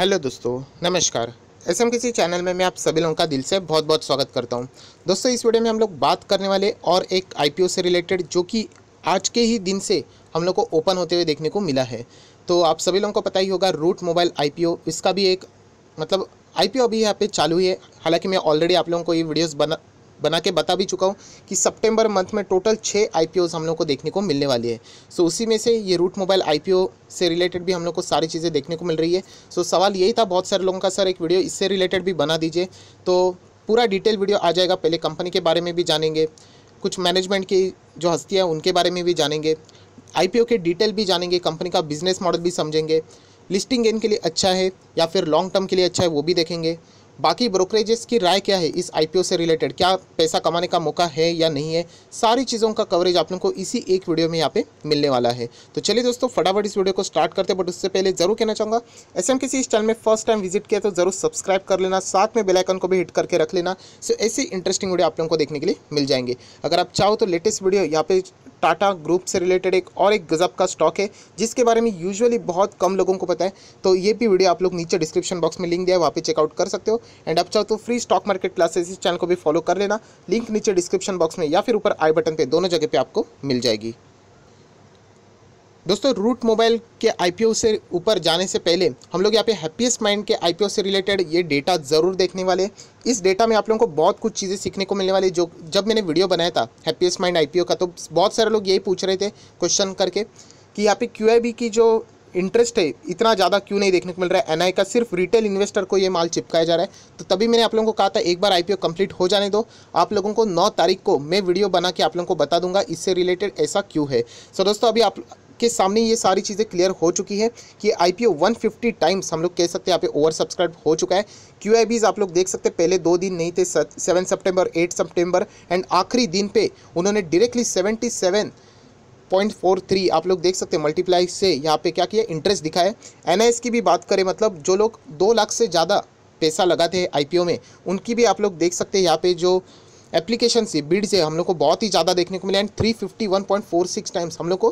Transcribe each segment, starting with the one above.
hello दोस्तों नमस्कार S M किसी चैनल में मैं आप सभी लोगों का दिल से बहुत बहुत स्वागत करता हूं दोस्तों इस वीडियो में हम लोग बात करने वाले और एक आईपीओ से रिलेटेड जो कि आज के ही दिन से हम लोग को ओपन होते हुए देखने को मिला है तो आप सभी लोगों को पता ही होगा रूट मोबाइल आई इसका भी एक मतलब आई अभी यहाँ पर चालू है हालाँकि मैं ऑलरेडी आप लोगों को ये वीडियोज़ बना बना के बता भी चुका हूँ कि सितंबर मंथ में टोटल छः आई हम लोग को देखने को मिलने वाली है सो उसी में से ये रूट मोबाइल आई से रिलेटेड भी हम लोग को सारी चीज़ें देखने को मिल रही है सो सवाल यही था बहुत सारे लोगों का सर एक वीडियो इससे रिलेटेड भी बना दीजिए तो पूरा डिटेल वीडियो आ जाएगा पहले कंपनी के बारे में भी जानेंगे कुछ मैनेजमेंट की जो हस्तियाँ उनके बारे में भी जानेंगे आई के डिटेल भी जानेंगे कंपनी का बिजनेस मॉडल भी समझेंगे लिस्टिंग गेन के लिए अच्छा है या फिर लॉन्ग टर्म के लिए अच्छा है वो भी देखेंगे बाकी ब्रोकरेजेस की राय क्या है इस आईपीओ से रिलेटेड क्या पैसा कमाने का मौका है या नहीं है सारी चीज़ों का कवरेज आप लोग को इसी एक वीडियो में यहाँ पे मिलने वाला है तो चलिए दोस्तों फटाफट इस वीडियो को स्टार्ट करते हैं बट उससे पहले जरूर कहना चाहूँगा एस एम किसी इस चैनल में फर्स्ट टाइम विजिट किया तो जरूर सब्सक्राइब कर लेना साथ में बेलाइकन को भी हिट करके रख लेना सो ऐसी इंटरेस्टिंग वीडियो आप लोगों को देखने के लिए मिल जाएंगे अगर आप चाहो तो लेटेस्ट वीडियो यहाँ पे टाटा ग्रुप से रिलेटेड एक और एक गज़ब का स्टॉक है जिसके बारे में यूजुअली बहुत कम लोगों को पता है तो ये भी वीडियो आप लोग नीचे डिस्क्रिप्शन बॉक्स में लिंक दिया है वहाँ पर चेकआउट कर सकते हो एंड आप चाहो तो फ्री स्टॉक मार्केट क्लासेस इस चैनल को भी फॉलो कर लेना लिंक नीचे डिस्क्रिप्शन बॉक्स में या फिर ऊपर आई बटन पर दोनों जगह पर आपको मिल जाएगी दोस्तों रूट मोबाइल के आईपीओ से ऊपर जाने से पहले हम लोग यहाँ पे हैप्पीएस्ट माइंड के आईपीओ से रिलेटेड ये डेटा ज़रूर देखने वाले इस डेटा में आप लोगों को बहुत कुछ चीज़ें सीखने को मिलने वाली जो जब मैंने वीडियो बनाया था हैप्पीएस्ट माइंड आईपीओ का तो बहुत सारे लोग यही पूछ रहे थे क्वेश्चन करके कि यहाँ पे क्यू की जो इंटरेस्ट है इतना ज़्यादा क्यों नहीं देखने को मिल रहा है एनआई का सिर्फ रिटेल इन्वेस्टर को ये माल चिपकाया जा रहा है तो तभी मैंने आप लोगों को कहा था एक बार आईपीओ कंप्लीट हो जाने दो आप लोगों को 9 तारीख को मैं वीडियो बना के आप लोगों को बता दूंगा इससे रिलेटेड ऐसा क्यों है सो दोस्तों अभी आप आपके सामने ये सारी चीज़ें क्लियर हो चुकी है कि आई पी टाइम्स हम लोग कह सकते हैं यहाँ पे ओवर सब्सक्राइब हो चुका है क्यू आप लोग देख सकते हैं पहले दो दिन नहीं थे seven September eight September and आखिरी दिन पे उन्होंने directly seventy seven point four three आप लोग देख सकते हैं मल्टीप्लाई से यहाँ पे क्या किया इंटरेस्ट दिखाया एन की भी बात करें मतलब जो लोग दो लाख से ज़्यादा पैसा लगाते हैं आई में उनकी भी आप लोग देख सकते हैं यहाँ पे जो एप्लीकेशन से बिड से हम लोग को बहुत ही ज़्यादा देखने को मिला and three fifty one point four six times हम लोग को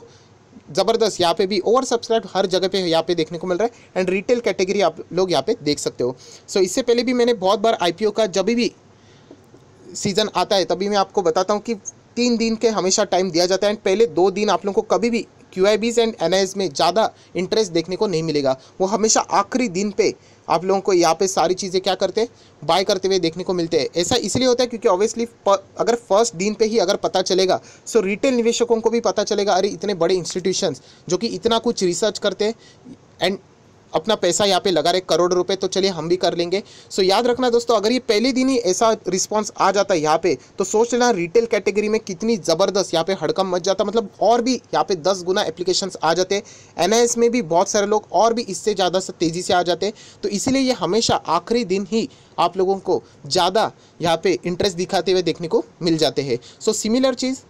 ज़बरदस्त यहाँ पे भी ओवर सब्सक्राइब हर जगह पे यहाँ पे देखने को मिल रहा है एंड रिटेल कैटेगरी आप लोग यहाँ पे देख सकते हो सो so, इससे पहले भी मैंने बहुत बार आई का जब भी सीज़न आता है तभी मैं आपको बताता हूँ कि तीन दिन के हमेशा टाइम दिया जाता है एंड पहले दो दिन आप लोगों को कभी भी क्यू एंड एन में ज़्यादा इंटरेस्ट देखने को नहीं मिलेगा वो हमेशा आखिरी दिन पे आप लोगों को यहाँ पे सारी चीज़ें क्या करते हैं बाय करते हुए देखने को मिलते हैं ऐसा इसलिए होता है क्योंकि ऑब्वियसली अगर फर्स्ट दिन पे ही अगर पता चलेगा सो रिटेल निवेशकों को भी पता चलेगा अरे इतने बड़े इंस्टीट्यूशंस जो कि इतना कुछ रिसर्च करते हैं एंड अपना पैसा यहाँ पे लगा रहे करोड़ रुपए तो चलिए हम भी कर लेंगे सो याद रखना दोस्तों अगर ये पहले दिन ही ऐसा रिस्पॉन्स आ जाता है यहाँ पे तो सोच लेना रिटेल कैटेगरी में कितनी ज़बरदस्त यहाँ पे हड़कम मच जाता मतलब और भी यहाँ पे दस गुना एप्लीकेशन आ जाते एन में भी बहुत सारे लोग और भी इससे ज़्यादा से तेज़ी से आ जाते तो इसीलिए ये हमेशा आखिरी दिन ही आप लोगों को ज़्यादा यहाँ पे इंटरेस्ट दिखाते हुए देखने को मिल जाते हैं सो सिमिलर चीज़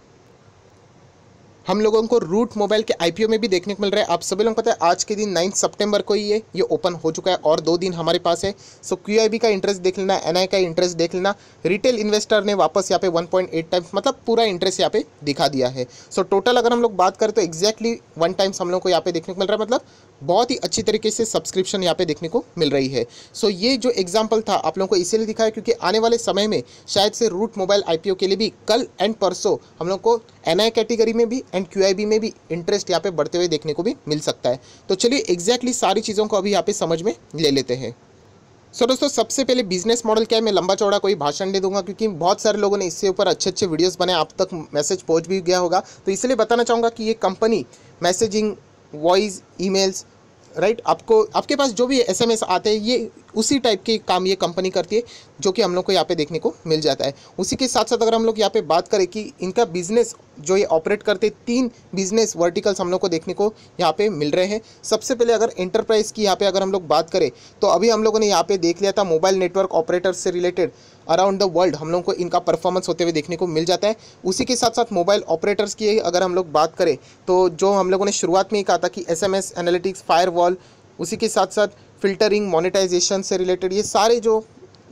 हम लोगों को रूट मोबाइल के आईपीओ में भी देखने को मिल रहा है आप सभी लोगों को पता है आज के दिन नाइन्थ सितंबर को ही ये ये ओपन हो चुका है और दो दिन हमारे पास है सो क्यू का इंटरेस्ट देख लेना एन का इंटरेस्ट देख लेना रिटेल इन्वेस्टर ने वापस यहाँ पे वन टाइम्स मतलब पूरा इंटरेस्ट यहाँ पे दिखा दिया है सो टोटल अगर हम लोग बात करें तो एक्जैक्टली वन टाइम्स हम लोग को यहाँ पे देखने को मिल रहा है मतलब बहुत ही अच्छी तरीके से सब्सक्रिप्शन यहाँ पे देखने को मिल रही है सो so, ये जो एग्जाम्पल था आप लोगों को इसीलिए दिखाया क्योंकि आने वाले समय में शायद से रूट मोबाइल आईपीओ के लिए भी कल एंड परसों हम लोग को एनआई कैटेगरी में भी एंड क्यू में भी इंटरेस्ट यहाँ पे बढ़ते हुए देखने को भी मिल सकता है तो चलिए एग्जैक्टली exactly सारी चीज़ों को अभी यहाँ पे समझ में ले लेते हैं सो so, दोस्तों सबसे पहले बिजनेस मॉडल क्या है मैं लंबा चौड़ा कोई भाषण दे दूंगा क्योंकि बहुत सारे लोगों ने इससे ऊपर अच्छे अच्छे वीडियोस बनाए आप तक मैसेज पहुंच भी गया होगा तो इसलिए बताना चाहूँगा कि ये company messaging voice emails right आपको आपके पास जो भी एसएमएस आते हैं ये उसी टाइप के काम ये कंपनी करती है जो कि हम लोग को यहाँ पे देखने को मिल जाता है उसी के साथ साथ अगर हम लोग यहाँ पे बात करें कि इनका बिजनेस जो ये ऑपरेट करते तीन बिजनेस वर्टिकल्स हम लोग को देखने को यहाँ पे मिल रहे हैं सबसे पहले अगर एंटरप्राइज़ की यहाँ पर अगर हम लोग बात करें तो अभी हम लोगों ने यहाँ पर देख लिया था मोबाइल नेटवर्क ऑपरेटर से रिलेटेड अराउंड द वर्ल्ड हम लोग को इनका परफॉर्मेंस होते हुए देखने को मिल जाता है उसी के साथ साथ मोबाइल ऑपरेटर्स की अगर हम लोग बात करें तो जो हम लोगों ने शुरुआत में ही कहा था कि S M S analytics fire उसी के साथ साथ फिल्टरिंग मोनिटाइजेशन से रिलेटेड ये सारे जो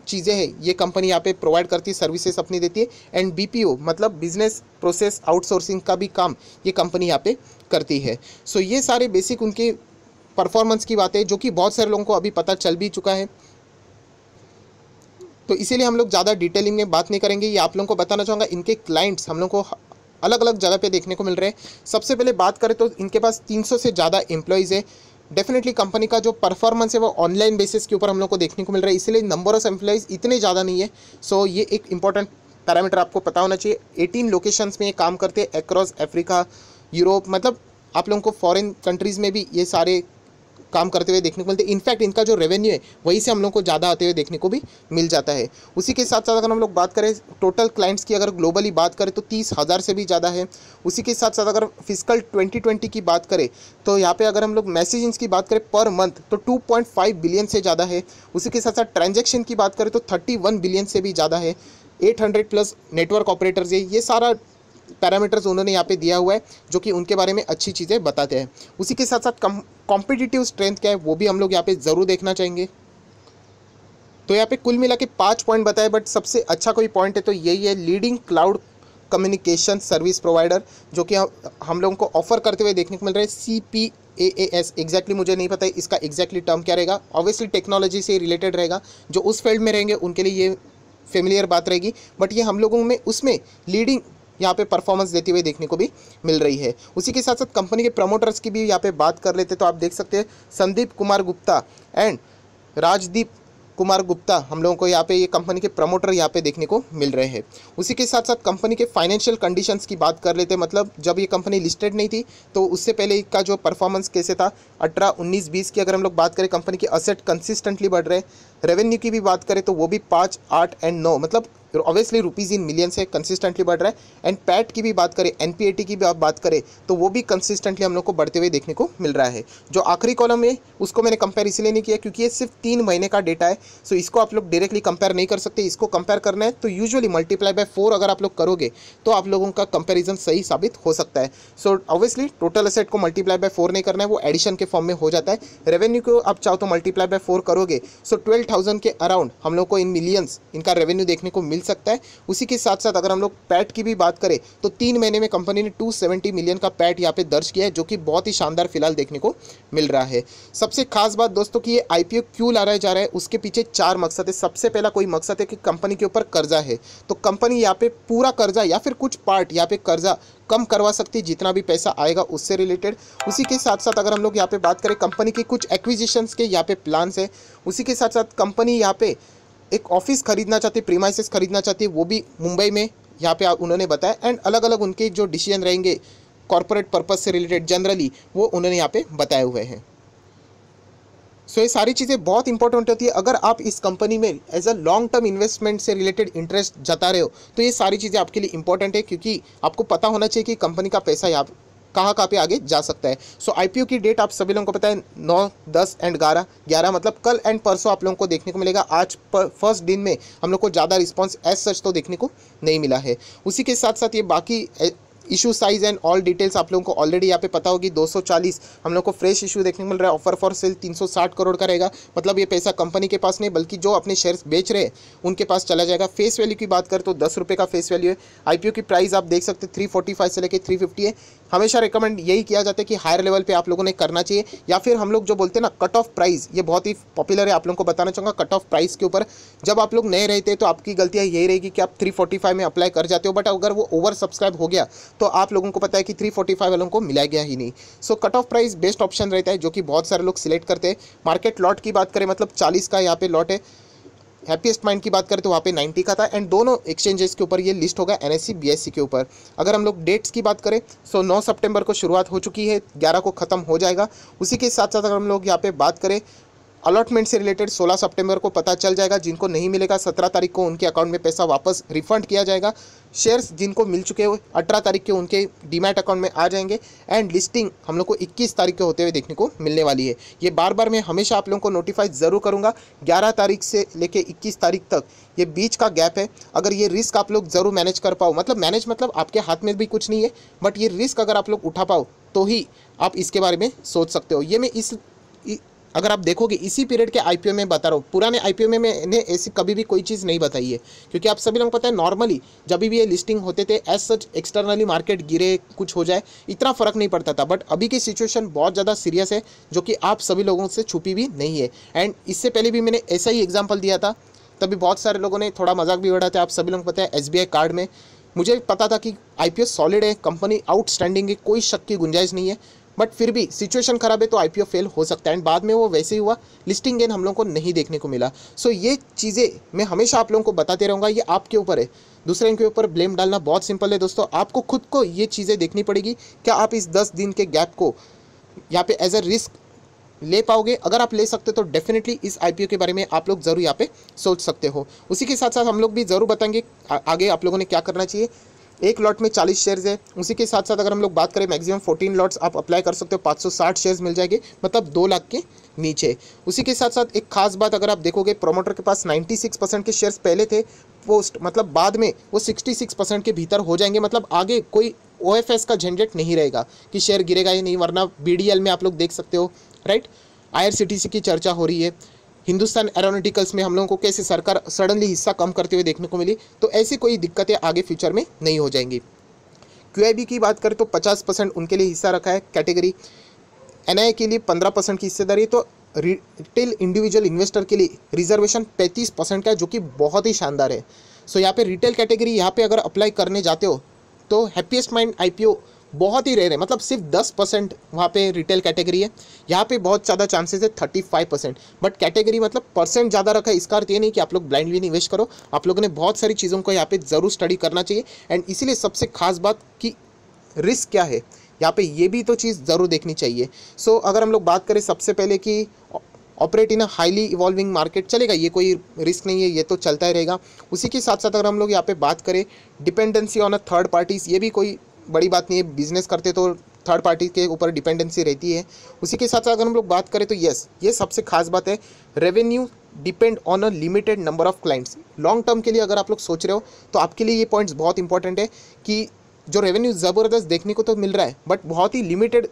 चीज़ें हैं ये कंपनी यहाँ पे प्रोवाइड करती है सर्विसेज अपनी देती है एंड बीपीओ मतलब बिजनेस प्रोसेस आउटसोर्सिंग का भी काम ये कंपनी यहाँ पे करती है सो so, ये सारे बेसिक उनके परफॉर्मेंस की बातें जो कि बहुत सारे लोगों को अभी पता चल भी चुका है तो इसीलिए हम लोग ज़्यादा डिटेलिंग में बात नहीं करेंगे ये आप लोगों को बताना चाहूँगा इनके क्लाइंट्स हम लोग को अलग अलग जगह पे देखने को मिल रहे हैं सबसे पहले बात करें तो इनके पास 300 से ज़्यादा एम्प्लॉयज़ है डेफिनेटली कंपनी का जो परफॉर्मेंस है वो ऑनलाइन बेसिस के ऊपर हम लोग को देखने को मिल रहा है इसलिए नंबर ऑफ एम्प्लॉयज़ इतने ज़्यादा नहीं है सो so, ये एक इंपॉर्टेंट पैरामीटर आपको पता होना चाहिए एटीन लोकेशंस में ये काम करते हैं अक्रॉस अफ्रीका यूरोप मतलब आप लोगों को फॉरेन कंट्रीज़ में भी ये सारे काम करते हुए देखने को मिलते हैं इनफैक्ट इनका जो रेवेन्यू है वहीं से हम लोग को ज़्यादा आते हुए देखने को भी मिल जाता है उसी के साथ साथ अगर हम लोग बात करें टोटल क्लाइंट्स की अगर ग्लोबली बात करें तो तीस हज़ार से भी ज़्यादा है उसी के साथ साथ अगर फिजिकल ट्वेंटी ट्वेंटी की बात करें तो यहाँ पर अगर हम लोग मैसेजिंग्स की बात करें पर मंथ तो टू पॉइंट फाइव बिलियन से ज़्यादा है उसी के साथ साथ ट्रांजेक्शन की बात करें तो थर्टी वन बिलियन से भी ज़्यादा है eight hundred plus network operators है ये सारा पैरामीटर्स उन्होंने यहाँ पे दिया हुआ है जो कि उनके बारे में अच्छी चीज़ें बताते हैं उसी के साथ साथ कम कॉम्पिटिटिव स्ट्रेंथ क्या है वो भी हम लोग यहाँ पे ज़रूर देखना चाहेंगे तो यहाँ पे कुल मिला के पाँच पॉइंट बताए बट सबसे अच्छा कोई पॉइंट है तो यही है leading cloud communication service provider जो कि हम लोगों को ऑफर करते हुए देखने को मिल रहा है C P A A S exactly मुझे नहीं पता है इसका एग्जैक्टली टर्म क्या रहेगा ऑब्वियसली टेक्नोलॉजी से रिलेटेड रहेगा जो उस फील्ड में रहेंगे उनके लिए ये फेमिलियर बात रहेगी बट ये हम लोगों में उसमें लीडिंग यहाँ पे परफॉर्मेंस देती हुई देखने को भी मिल रही है उसी के साथ साथ कंपनी के प्रमोटर्स की भी यहाँ पे बात कर लेते तो आप देख सकते हैं संदीप कुमार गुप्ता एंड राजदीप कुमार गुप्ता हम लोगों को यहाँ पे ये कंपनी के प्रमोटर यहाँ पे देखने को मिल रहे हैं उसी के साथ साथ कंपनी के फाइनेंशियल कंडीशंस की बात कर लेते मतलब जब ये कंपनी लिस्टेड नहीं थी तो उससे पहले इसका जो परफॉर्मेंस कैसे था अठारह उन्नीस बीस की अगर हम लोग बात करें कंपनी के असेट कंसिस्टेंटली बढ़ रहे रेवेन्यू की भी बात करें तो वो भी पाँच आठ एंड नौ मतलब तो ऑब्वियसली रुपीज़ इन मिलियन से कंसिस्टेंटली बढ़ रहा है एंड पैट की भी बात करें एन की भी आप बात करें तो वो भी कंसिस्टेंटली हम लोग को बढ़ते हुए देखने को मिल रहा है जो आखिरी कॉलम है उसको मैंने कंपेयर इसलिए नहीं किया क्योंकि ये सिर्फ तीन महीने का डेटा है सो इसको आप लोग डायरेक्टली कंपेयर नहीं कर सकते इसको कंपेयर करना है तो यूजअली मल्टीप्लाई बाय फोर अगर आप लोग करोगे तो आप लोगों का कंपेरिजन सही साबित हो सकता है सो ऑब्वियसली टोटल असेट को मल्टीप्लाई बाय फोर नहीं करना है वो एडिशन के फॉर्म में हो जाता है रेवेन्यू को आप चाहो तो मल्टीप्लाई बाय फोर करोगे सो ट्वेल्व थाउजेंड के अराउंड हम लोग को इन मिलियंस इनका रेवेन्यू देखने को मिल सकता है उसी के साथ साथ अगर हम लोग पैट की भी बात करें तो तीन महीने में कंपनी ने 270 मिलियन का पैट यहाँ पे दर्ज किया है जो कि बहुत ही शानदार फिलहाल देखने को मिल रहा है सबसे खास बात दोस्तों कि ये आई क्यों ला रहा जा रहा है उसके पीछे चार मकसद है सबसे पहला कोई मकसद है कि कंपनी के ऊपर कर्जा है तो कंपनी यहाँ पे पूरा कर्जा या फिर कुछ पार्ट यहाँ पे कर्जा कम करवा सकती है जितना भी पैसा आएगा उससे रिलेटेड उसी के साथ साथ अगर हम लोग यहाँ पे बात करें कंपनी के कुछ एक्विजिशंस के यहाँ पे प्लान्स है उसी के साथ साथ कंपनी यहाँ पे एक ऑफिस खरीदना चाहते प्रीमाइसिस खरीदना चाहते वो भी मुंबई में यहाँ पे उन्होंने बताया एंड अलग अलग उनके जो डिसीजन रहेंगे कॉरपोरेट पर्पज़ से रिलेटेड जनरली वो उन्होंने यहाँ पे बताए हुए हैं सो so, ये सारी चीज़ें बहुत इंपॉर्टेंट होती है अगर आप इस कंपनी में as a long term investment से रिलेटेड इंटरेस्ट जता रहे हो तो ये सारी चीज़ें आपके लिए इंपॉर्टेंट है क्योंकि आपको पता होना चाहिए कि कंपनी का पैसा यहाँ कहाँ कहाँ पे आगे जा सकता है सो so, आईपीओ की डेट आप सभी लोगों को पता है नौ दस एंड ग्यारह ग्यारह मतलब कल एंड परसों आप लोगों को देखने को मिलेगा आज फर्स्ट दिन में हम लोग को ज़्यादा रिस्पॉन्स एज सच तो देखने को नहीं मिला है उसी के साथ साथ ये बाकी issue size and all details आप लोगों को ऑलरेडी यहाँ पे पता होगी 240 हम लोग को फ्रेश इशू देखने को मिल रहा है ऑफर फॉर सेल 360 करोड़ का रहेगा मतलब ये पैसा कंपनी के पास नहीं बल्कि जो अपने शेयर्स बेच रहे हैं उनके पास चला जाएगा फेस वैल्यू की बात करें तो दस रुपये का फेस वैल्यू है आईपीओ की प्राइस आप देख सकते थ्री फोर्टी फाइव से लेकर थ्री फिफ्टी है हमेशा रिकमेंड यही किया जाता है कि हायर लेवल पे आप लोगों ने करना चाहिए या फिर हम लोग जो बोलते हैं ना कट ऑफ प्राइस ये बहुत ही पॉपुलर है आप लोगों को बताना चाहूँगा कट ऑफ प्राइस के ऊपर जब आप लोग नए रहते तो आपकी गलतियाँ यही रहेगी कि आप थ्री में अप्लाई कर जाते हो बट अगर वो ओवर सब्सक्राइब हो गया तो आप लोगों को पता है कि थ्री वालों को मिला गया ही नहीं so cut off price best option रहता है जो कि बहुत सारे लोग सिलेक्ट करते हैं मार्केट लॉट की बात करें मतलब चालीस का यहाँ पे लॉट है हैप्पीएस्ट माइंड की बात करें तो वहाँ पे 90 का था एंड दोनों एक्सचेंजेस के ऊपर ये लिस्ट होगा एन एस के ऊपर अगर हम लोग डेट्स की बात करें सो नौ सेप्टेम्बर को शुरुआत हो चुकी है ग्यारह को ख़त्म हो जाएगा उसी के साथ साथ अगर हम लोग यहाँ पर बात करें अलॉटमेंट से रिलेटेड 16 सितंबर को पता चल जाएगा जिनको नहीं मिलेगा 17 तारीख को उनके अकाउंट में पैसा वापस रिफंड किया जाएगा शेयर्स जिनको मिल चुके हुए अठारह तारीख के उनके डीमैट अकाउंट में आ जाएंगे एंड लिस्टिंग हम लोग को 21 तारीख के होते हुए देखने को मिलने वाली है ये बार बार मैं हमेशा आप लोगों को नोटिफाई ज़रूर करूँगा ग्यारह तारीख से लेके इक्कीस तारीख तक ये बीच का गैप है अगर ये रिस्क आप लोग ज़रूर मैनेज कर पाओ मतलब मैनेज मतलब आपके हाथ में भी कुछ नहीं है बट ये रिस्क अगर आप लोग उठा पाओ तो ही आप इसके बारे में सोच सकते हो ये मैं इस अगर आप देखोगे इसी पीरियड के आईपीओ में बता रहा हूँ पुराने आईपीओ में मैंने ऐसी कभी भी कोई चीज़ नहीं बताई है क्योंकि आप सभी लोग पता है नॉर्मली जब भी ये लिस्टिंग होते थे एज सच एक्सटर्नली मार्केट गिरे कुछ हो जाए इतना फ़र्क नहीं पड़ता था बट अभी की सिचुएशन बहुत ज़्यादा सीरियस है जो कि आप सभी लोगों से छुपी भी नहीं है एंड इससे पहले भी मैंने ऐसा ही एग्जाम्पल दिया था तभी बहुत सारे लोगों ने थोड़ा मजाक भी बढ़ा था आप सभी लोग पता है एस कार्ड में मुझे पता था कि आई पी सॉलिड है कंपनी आउटस्टैंडिंग है कोई शक की गुंजाइश नहीं है बट फिर भी सिचुएशन खराब है तो आई फेल हो सकता है एंड बाद में वो वैसे ही हुआ लिस्टिंग गेन हम लोग को नहीं देखने को मिला सो so, ये चीज़ें मैं हमेशा आप लोगों को बताते रहूँगा ये आपके ऊपर है दूसरे के ऊपर ब्लेम डालना बहुत सिंपल है दोस्तों आपको खुद को ये चीज़ें देखनी पड़ेगी क्या आप इस दस दिन के गैप को यहाँ पे एज अ रिस्क ले पाओगे अगर आप ले सकते तो डेफिनेटली इस आईपीओ के बारे में आप लोग ज़रूर यहाँ पे सोच सकते हो उसी के साथ साथ हम लोग भी ज़रूर बताएंगे आगे आप लोगों ने क्या करना चाहिए एक लॉट में चालीस शेयर्स है उसी के साथ साथ अगर हम लोग बात करें मैक्सिमम फोर्टीन लॉट्स आप अप्लाई कर सकते हो पाँच सौ साठ शेयर्स मिल जाएंगे मतलब दो लाख के नीचे उसी के साथ साथ एक खास बात अगर आप देखोगे प्रोमोटर के पास 96 परसेंट के शेयर्स पहले थे पोस्ट मतलब बाद में वो 66 परसेंट के भीतर हो जाएंगे मतलब आगे कोई ओ का झंझट नहीं रहेगा कि शेयर गिरेगा ही नहीं वरना बी में आप लोग देख सकते हो राइट आई की चर्चा हो रही है हिंदुस्तान एरोनोटिकल्स में हम लोगों को कैसे सरकार सडनली हिस्सा कम करते हुए देखने को मिली तो ऐसी कोई दिक्कतें आगे फ्यूचर में नहीं हो जाएंगी क्यू की बात करें तो पचास परसेंट उनके लिए हिस्सा रखा है कैटेगरी एन के लिए पंद्रह परसेंट की हिस्सेदारी तो रिटेल इंडिविजुअल इन्वेस्टर के लिए रिजर्वेशन पैंतीस परसेंट का है जो कि बहुत ही शानदार है सो so, यहाँ पे रिटेल कैटेगरी यहाँ पे अगर अप्लाई करने जाते हो तो हैप्पीएस्ट माइंड आईपीओ बहुत ही रेयर है मतलब सिर्फ दस परसेंट वहाँ पर रिटेल कैटेगरी है यहाँ पे बहुत ज़्यादा चांसेस है thirty five percent but category मतलब परसेंट ज़्यादा रखा है इसका अर्थ ये नहीं कि आप लोग ब्लाइंडली निवेश करो आप लोगों ने बहुत सारी चीज़ों को यहाँ पे ज़रूर स्टडी करना चाहिए एंड इसीलिए सबसे खास बात कि रिस्क क्या है यहाँ पे ये भी तो चीज़ ज़रूर देखनी चाहिए सो so, अगर हम लोग बात करें सबसे पहले कि operate in a highly evolving market चलेगा ये कोई रिस्क नहीं है ये तो चलता ही रहेगा उसी के साथ साथ अगर हम लोग यहाँ पे बात करें dependency on a third parties ये भी कोई बड़ी बात नहीं है बिजनेस करते तो थर्ड पार्टी के ऊपर डिपेंडेंसी रहती है उसी के साथ साथ अगर हम लोग बात करें तो यस ये सबसे खास बात है revenue depend on a limited number of clients long term के लिए अगर आप लोग सोच रहे हो तो आपके लिए ये पॉइंट्स बहुत इंपॉर्टेंट है कि जो रेवेन्यू ज़बरदस्त देखने को तो मिल रहा है बट बहुत ही लिमिटेड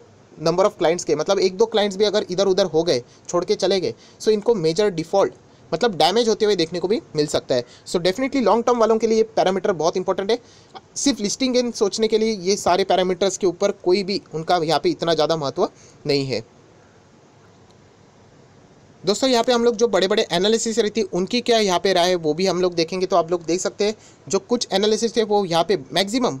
नंबर ऑफ क्लाइंट्स के मतलब एक दो क्लाइंट्स भी अगर इधर उधर हो गए छोड़ के चले गए सो so इनको मेजर डिफॉल्ट मतलब डैमेज होते हुए देखने को भी मिल सकता है सो डेफिनेटली लॉन्ग टर्म वालों के लिए ये पैरामीटर बहुत इंपॉर्टेंट है सिर्फ लिस्टिंग गेन सोचने के लिए ये सारे पैरामीटर्स के ऊपर कोई भी उनका यहाँ पे इतना ज़्यादा महत्व नहीं है दोस्तों यहाँ पे हम लोग जो बड़े बड़े एनालिसिस रहती है उनकी क्या यहाँ पे राय है वो भी हम लोग देखेंगे तो आप लोग देख सकते हैं जो कुछ एनालिसिस थे वो यहाँ पे मैक्सिमम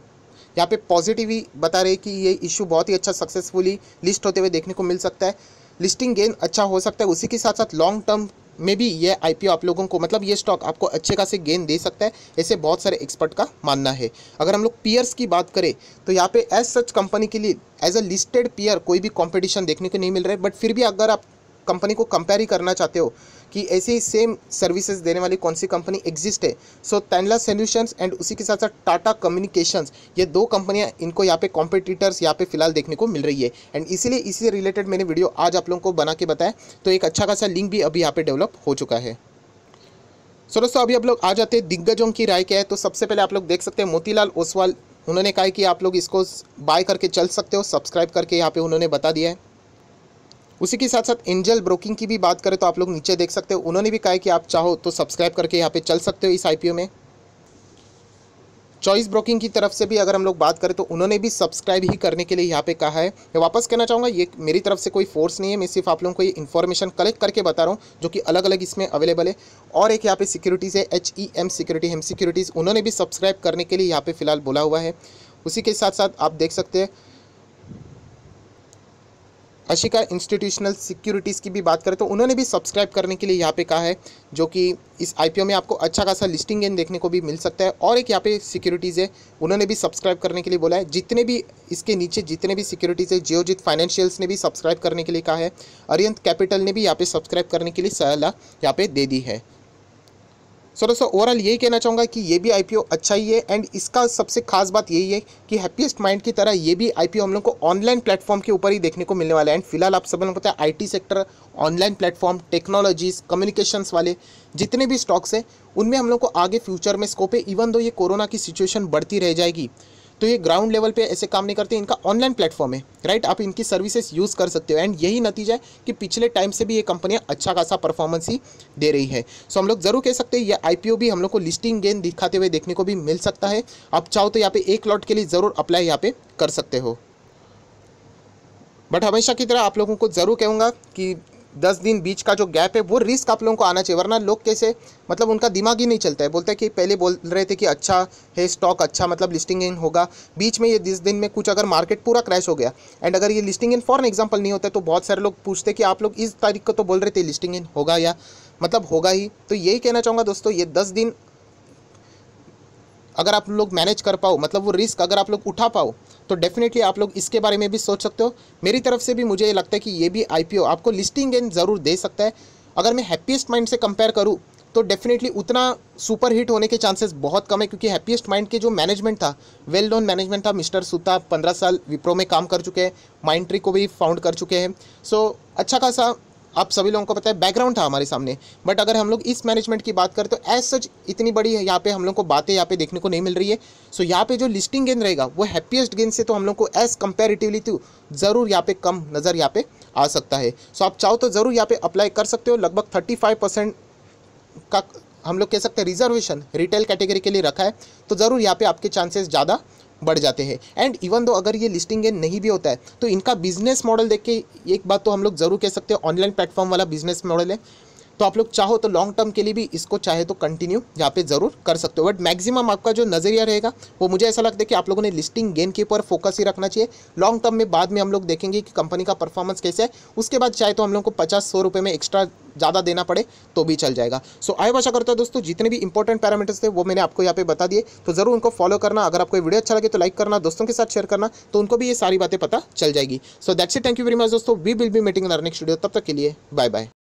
यहाँ पे पॉजिटिव ही बता रहे कि ये इशू बहुत ही अच्छा सक्सेसफुली लिस्ट होते हुए देखने को मिल सकता है लिस्टिंग गेन अच्छा हो सकता है उसी के साथ साथ लॉन्ग टर्म मे भी ये आई आप लोगों को मतलब ये स्टॉक आपको अच्छे खासे गेन दे सकता है ऐसे बहुत सारे एक्सपर्ट का मानना है अगर हम लोग पीयर्स की बात करें तो यहाँ पे एज सच कंपनी के लिए एज अ लिस्टेड पीयर कोई भी कॉम्पिटिशन देखने को नहीं मिल रहा है बट फिर भी अगर आप कंपनी को कंपेयर ही करना चाहते हो कि ऐसे ही सेम सर्विसेज देने वाली कौन सी कंपनी एग्जिस्ट है सो तैनला सोल्यूशंस एंड उसी के साथ साथ टाटा कम्युनिकेशंस ये दो कंपनियाँ इनको यहाँ पे कॉम्पिटिटर्स यहाँ पे फिलहाल देखने को मिल रही है एंड इसीलिए इसी रिलेटेड मैंने वीडियो आज आप लोगों को बना के बताया तो एक अच्छा खासा लिंक भी अभी यहाँ पे डेवलप हो चुका है सो दोस्तों अभी आप लोग आ जाते हैं दिग्गजों की राय क्या है तो सबसे पहले आप लोग देख सकते हैं मोतीलाल ओसवाल उन्होंने कहा कि आप लोग इसको बाय करके चल सकते हो सब्सक्राइब करके यहाँ पे उन्होंने बता दिया है उसी के साथ साथ एंजल ब्रोकिंग की भी बात करें तो आप लोग नीचे देख सकते हो उन्होंने भी कहा है कि आप चाहो तो सब्सक्राइब करके यहाँ पे चल सकते हो इस आईपीओ में चॉइस ब्रोकिंग की तरफ से भी अगर हम लोग बात करें तो उन्होंने भी सब्सक्राइब ही करने के लिए यहाँ पे कहा है मैं वापस कहना चाहूँगा ये मेरी तरफ से कोई फोर्स नहीं है मैं सिर्फ आप लोगों को ये इन्फॉर्मेशन कलेक्ट करके बता रहा हूँ जो कि अलग अलग इसमें अवेलेबल है और एक यहाँ पे सिक्योरिटीज़ है H E M security Hem securities उन्होंने भी सब्सक्राइब करने के लिए यहाँ पे फिलहाल बोला हुआ है उसी के साथ साथ आप देख सकते हैं अशिका इंस्टीट्यूशनल सिक्योरिटीज़ की भी बात करें तो उन्होंने भी सब्सक्राइब करने के लिए यहाँ पे कहा है जो कि इस आईपीओ में आपको अच्छा खासा लिस्टिंग गेन देखने को भी मिल सकता है और एक यहाँ पे सिक्योरिटीज़ है उन्होंने भी सब्सक्राइब करने के लिए बोला है जितने भी इसके नीचे जितने भी सिक्योरिटीज़ है जियोजित फाइनेंशियल्स ने भी सब्सक्राइब करने के लिए कहा है अरियंत कैपिटल ने भी यहाँ पर सब्सक्राइब करने के लिए सलाह यहाँ पर दे दी है सो दोस्तों ओवरऑल यही कहना चाहूँगा कि ये भी आईपीओ अच्छा ही है एंड इसका सबसे खास बात यही है कि हैप्पीएस्ट माइंड की तरह ये भी आईपीओ हम लोग को ऑनलाइन प्लेटफॉर्म के ऊपर ही देखने को मिलने वाला है एंड फिलहाल आप सब लोग पता है IT sector online platform technologies communications वाले जितने भी स्टॉक्स हैं उनमें हम लोग को आगे फ्यूचर में स्कोप है इवन दो ये कोरोना की सिचुएशन बढ़ती रह जाएगी तो ये ग्राउंड लेवल पे ऐसे काम नहीं करते इनका ऑनलाइन प्लेटफॉर्म है राइट आप इनकी सर्विसेज यूज़ कर सकते हो एंड यही नतीजा है कि पिछले टाइम से भी ये कंपनियाँ अच्छा खासा परफॉर्मेंस ही दे रही है सो हम लोग ज़रूर कह सकते हैं ये आई भी हम लोग को लिस्टिंग गेन दिखाते हुए देखने को भी मिल सकता है आप चाहो तो यहाँ पे एक लॉट के लिए ज़रूर अप्लाई यहाँ पे कर सकते हो बट हमेशा की तरह आप लोगों को ज़रूर कहूँगा कि दस दिन बीच का जो गैप है वो रिस्क आप लोगों को आना चाहिए वरना लोग कैसे मतलब उनका दिमाग ही नहीं चलता है बोलते हैं कि पहले बोल रहे थे कि अच्छा है स्टॉक अच्छा मतलब लिस्टिंग इन होगा बीच में ये दस दिन में कुछ अगर मार्केट पूरा क्रैश हो गया एंड अगर ये लिस्टिंग इन फॉर एग्जाम्पल नहीं होता तो बहुत सारे लोग पूछते कि आप लोग इस तारीख को तो बोल रहे थे लिस्टिंग इन होगा या मतलब होगा ही तो यही कहना चाहूँगा दोस्तों ये दस दिन अगर आप लोग मैनेज कर पाओ मतलब वो रिस्क अगर आप लोग उठा पाओ तो डेफिनेटली आप लोग इसके बारे में भी सोच सकते हो मेरी तरफ से भी मुझे ये लगता है कि ये भी आई आपको लिस्टिंग गेंद ज़रूर दे सकता है अगर मैं हैप्पीस्ट माइंड से कंपेयर करूँ तो डेफिनेटली उतना सुपर हिट होने के चांसेस बहुत कम है क्योंकि हैप्पीएस्ट माइंड के जो मैनेजमेंट था वेल नोन मैनेजमेंट था मिस्टर सुता पंद्रह साल विप्रो में काम कर चुके हैं माइंड ट्री को भी फाउंड कर चुके हैं सो so, अच्छा खासा आप सभी लोगों को पता है बैकग्राउंड था हमारे सामने बट अगर हम लोग इस मैनेजमेंट की बात करें तो एज सच इतनी बड़ी यहाँ पे हम लोग को बातें यहाँ पे देखने को नहीं मिल रही है सो so, यहाँ पे जो लिस्टिंग गेंद रहेगा वो हैप्पीएस्ट गेंद से तो हम लोग को एज कंपेरेटिवली तो ज़रूर यहाँ पे कम नज़र यहाँ पे आ सकता है सो so, आप चाहो तो ज़रूर यहाँ पे अप्लाई कर सकते हो लगभग थर्टी फाइव परसेंट का हम लोग कह सकते हैं रिजर्वेशन रिटेल कैटेगरी के लिए रखा है तो ज़रूर यहाँ पे आपके चांसेस ज़्यादा बढ़ जाते हैं एंड इवन दो अगर ये लिस्टिंग गेन नहीं भी होता है तो इनका बिजनेस मॉडल देख के एक बात तो हम लोग ज़रूर कह सकते हैं ऑनलाइन प्लेटफॉर्म वाला बिजनेस मॉडल है तो आप लोग चाहो तो लॉन्ग टर्म के लिए भी इसको चाहे तो कंटिन्यू यहाँ पे ज़रूर कर सकते हो बट मैक्सिमम आपका जो नज़रिया रहेगा वो मुझे ऐसा लगता है कि आप लोगों ने लिस्टिंग गेन के ऊपर फोकस ही रखना चाहिए लॉन्ग टर्म में बाद में हम लोग देखेंगे कि कंपनी का परफॉर्मेंस कैसे है उसके बाद चाहे तो हम लोग को पचास सौ रुपये में एक्स्ट्रा ज़्यादा देना पड़े तो भी चल जाएगा सो आई आए करता है दोस्तों जितने भी इंपॉर्टेंट पैरामीटर्स थे वो मैंने आपको यहाँ पे बता दिए तो ज़रूर उनको फॉलो करना अगर आपको वीडियो अच्छा लगे तो लाइक करना दोस्तों के साथ शेयर करना तो उनको भी ये सारी बातें पता चल जाएगी so that's it thank you very much दोस्तों we will be meeting next video तब तक के लिए बाय बाय